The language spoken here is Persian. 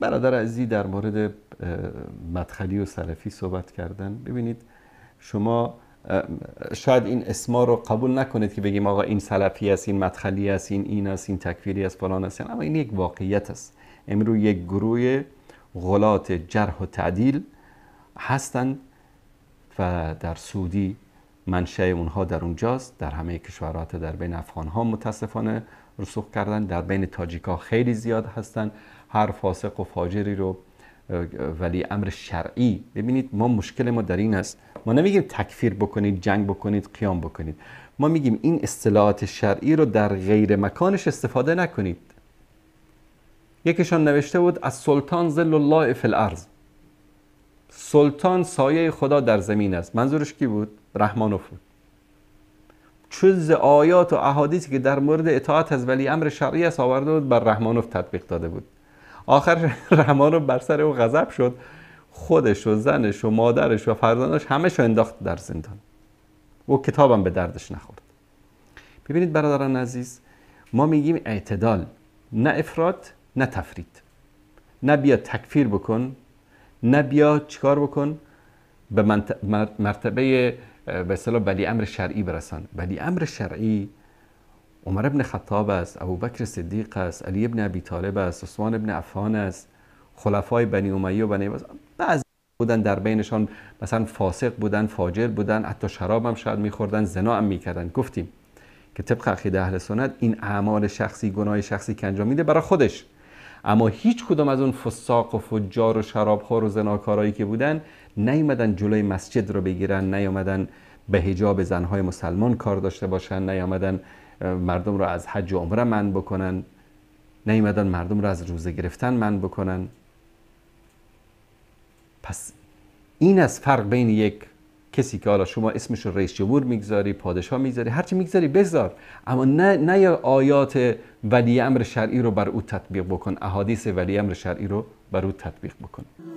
برادر عزیزی در مورد مدخلی و سلفی صحبت کردن ببینید شما شاید این اسما رو قبول نکنید که بگیم آقا این سلفی است این مدخلی است این این است این تکفیری است فلان است اما این یک واقعیت است امروز یک گروه غلات جرح و تعدیل هستند و در سعودی منشه اونها در اونجاست در همه کشورات در بین افغان ها متاسفانه رسوخ کردن در بین تاجیک ها خیلی زیاد هستند هر فاسق و فاجری رو ولی امر شرعی ببینید ما مشکل ما در این است ما نمیگیم تکفیر بکنید جنگ بکنید قیام بکنید ما میگیم این اصطلاحات شرعی رو در غیر مکانش استفاده نکنید یکیشان نوشته بود از سلطان ظل الله فی الارض سلطان سایه خدا در زمین است منظورش کی بود رحمانوف بود چوز آیات و احادیثی که در مورد اطاعت از ولی امر شرعی است آورده بود بر رحمانوف تطبیق داده بود آخر رحمان رو بر سر او غضب شد خودش و زنش و مادرش و فرزندش همه انداخت در زندان و کتابم به دردش نخورد ببینید برادران عزیز ما میگیم اعتدال نه افراد نه تفرید نه بیا تکفیر بکن نه بیا چیکار بکن به مرتبه به اصطلاح ولی امر شرعی برسان ولی امر شرعی عمر ابن خطاب است ابو بکر صدیق است علی ابن ابی طالب است عثمان ابن عفان است خلفای بنی امیه و بنی بعض بودن در بینشان مثلا فاسق بودن فاجر بودن حتی شراب هم شاید میخوردن زنا هم میکردن گفتیم که طبق عقیده اهل سنت این اعمال شخصی گناه شخصی که انجام میده برای خودش اما هیچ کدام از اون فساق و فجار و شرابخور و زناکارایی که بودن نیومدن جلوی مسجد رو بگیرن نیومدن به حجاب زنهای مسلمان کار داشته باشن نیامدن مردم را از حج و عمره من بکنن نیمدن مردم رو از روزه گرفتن من بکنن پس این از فرق بین یک کسی که حالا شما اسمش رو رئیس جمهور میگذاری پادشاه میگذاری هرچی میگذاری بذار اما نه نه آیات ولی امر شرعی رو بر او تطبیق بکن احادیث ولی امر شرعی رو بر او تطبیق بکن